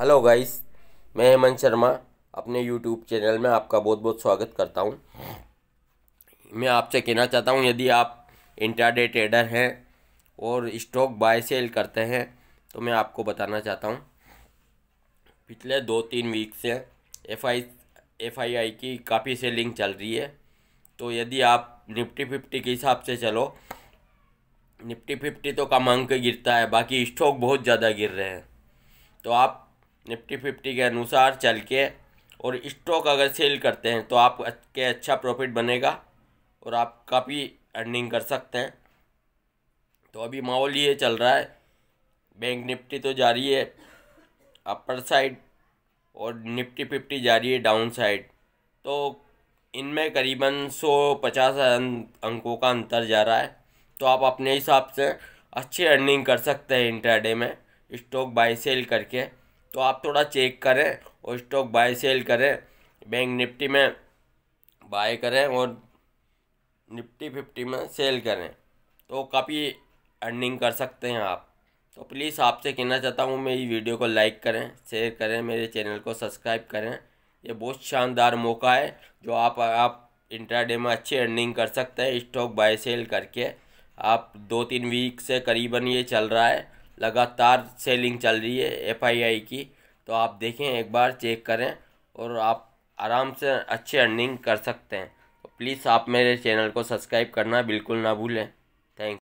hello guys मैं हेमंत शर्मा अपने YouTube channel में आपका बहुत बहुत स्वागत करता हूँ मैं आपसे कहना चाहता हूँ यदि आप इंटरडे ट्रेडर हैं और स्टॉक बाय सेल करते हैं तो मैं आपको बताना चाहता हूँ पिछले दो तीन वीक से एफ आई एफ आई आई की काफ़ी सेलिंग चल रही है तो यदि आप निफ्टी फिफ्टी के हिसाब से चलो निफ्टी फिफ्टी तो कम अंक गिरता है बाकी स्टॉक बहुत ज़्यादा गिर रहे हैं तो आप निफ्टी फिफ्टी के अनुसार चल के और स्टॉक अगर सेल करते हैं तो आप के अच्छा प्रॉफिट बनेगा और आप काफ़ी अर्निंग कर सकते हैं तो अभी माहौल ये चल रहा है बैंक निफ्टी तो जा रही है अपर साइड और निफ्टी फिफ्टी जा रही है डाउन साइड तो इनमें करीबन सौ पचास अं-, अंकों का अंतर जा रहा है तो आप अपने हिसाब से अच्छी अर्निंग कर सकते हैं इंटरडे में स्टॉक बाय सेल करके तो आप थोड़ा चेक करें और स्टॉक बाय सेल करें बैंक निफ्टी में बाय करें और निफ्टी फिफ्टी में सेल करें तो काफ़ी अर्निंग कर सकते हैं आप तो प्लीज़ आपसे कहना चाहता हूँ मेरी वीडियो को लाइक करें शेयर करें मेरे चैनल को सब्सक्राइब करें ये बहुत शानदार मौका है जो आप आप इंट्राडे में अच्छी अर्निंग कर सकते हैं स्टॉक बाय सेल करके आप दो तीन वीक से करीबन ये चल रहा है लगातार सेलिंग चल रही है एफआईआई की तो आप देखें एक बार चेक करें और आप आराम से अच्छे अर्निंग कर सकते हैं तो प्लीज़ आप मेरे चैनल को सब्सक्राइब करना बिल्कुल ना भूलें थैंक